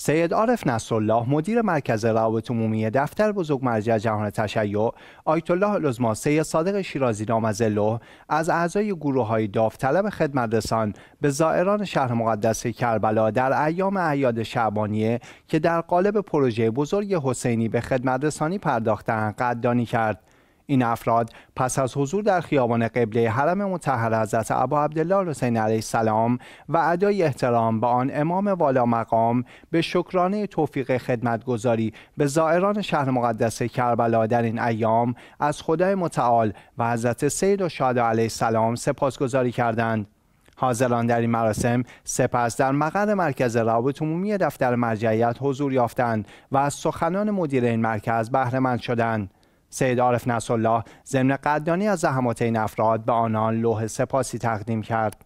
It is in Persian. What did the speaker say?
سید عارف نصرالله مدیر مرکز روابط عمومی دفتر بزرگ مرجع جهان تشیع آیت الله لزما سید صادق شیرازی نامزله از اعضای گروه های داوطلب خدمت رسان به زائران شهر مقدس کربلا در ایام اعیاد شعبانیه که در قالب پروژه بزرگ حسینی به خدمت رسانی پرداختن قدردانی کرد این افراد پس از حضور در خیابان قبله حرم مطهر حضرت ابا عبدالله حسین علیه السلام و ادای احترام به آن امام والا مقام به شکرانه توفیق خدمتگذاری به زائران شهر مقدس کربلا در این ایام از خدای متعال و حضرت سید و شاد علیه السلام سپاسگزاری کردند حاضران در این مراسم سپس در مقر مرکز روابط عمومی دفتر مرجعیت حضور یافتند و از سخنان مدیر این مرکز بهرهمند شدند سید عارف نصرالله ضمن قدردانی از زحمات این افراد به آنان لوح سپاسی تقدیم کرد